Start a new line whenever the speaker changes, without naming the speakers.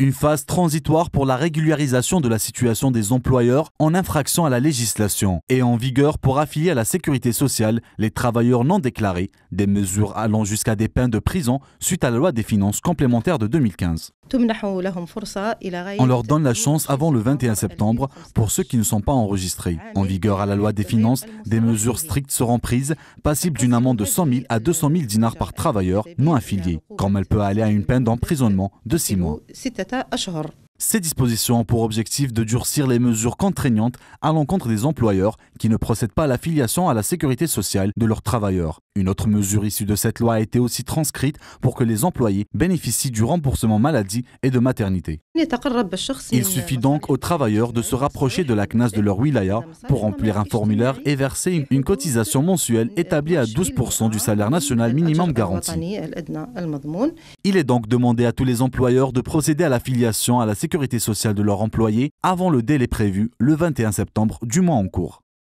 Une phase transitoire pour la régularisation de la situation des employeurs en infraction à la législation et en vigueur pour affilier à la sécurité sociale les travailleurs non déclarés, des mesures allant jusqu'à des peines de prison suite à la loi des finances complémentaires de 2015. On leur donne la chance avant le 21 septembre pour ceux qui ne sont pas enregistrés. En vigueur à la loi des finances, des mesures strictes seront prises, passibles d'une amende de 100 000 à 200 000 dinars par travailleur non affilié, comme elle peut aller à une peine d'emprisonnement de 6 mois. Ces dispositions ont pour objectif de durcir les mesures contraignantes à l'encontre des employeurs qui ne procèdent pas à l'affiliation à la sécurité sociale de leurs travailleurs. Une autre mesure issue de cette loi a été aussi transcrite pour que les employés bénéficient du remboursement maladie et de maternité. Il suffit donc aux travailleurs de se rapprocher de la CNAS de leur wilaya pour remplir un formulaire et verser une cotisation mensuelle établie à 12% du salaire national minimum garanti. Il est donc demandé à tous les employeurs de procéder à l'affiliation à la sécurité sociale de leurs employés avant le délai prévu le 21 septembre du mois en cours.